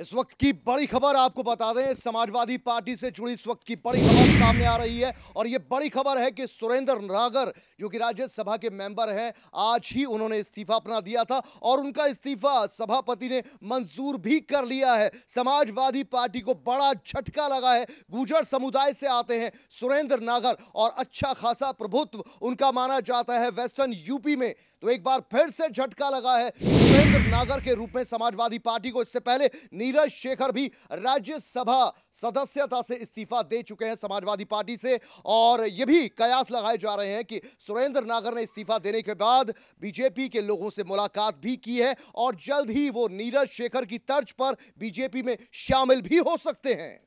इस वक्त की बड़ी खबर आपको बता दें समाजवादी पार्टी से जुड़ी इस वक्त की बड़ी खबर सामने आ रही है और ये बड़ी खबर है कि सुरेंद्र नागर जो कि राज्यसभा के मेंबर हैं आज ही उन्होंने इस्तीफा अपना दिया था और उनका इस्तीफा सभापति ने मंजूर भी कर लिया है समाजवादी पार्टी को बड़ा झटका लगा है गुजर समुदाय से आते हैं सुरेंद्र नागर और अच्छा खासा प्रभुत्व उनका माना जाता है वेस्टर्न यूपी में तो एक बार फिर से झटका लगा है सुरेंद्र नागर के रूप में समाजवादी पार्टी को इससे पहले नीरज शेखर भी राज्यसभा सदस्यता से इस्तीफा दे चुके हैं समाजवादी पार्टी से और ये भी कयास लगाए जा रहे हैं कि सुरेंद्र नागर ने इस्तीफा देने के बाद बीजेपी के लोगों से मुलाकात भी की है और जल्द ही वो नीरज शेखर की तर्ज पर बीजेपी में शामिल भी हो सकते हैं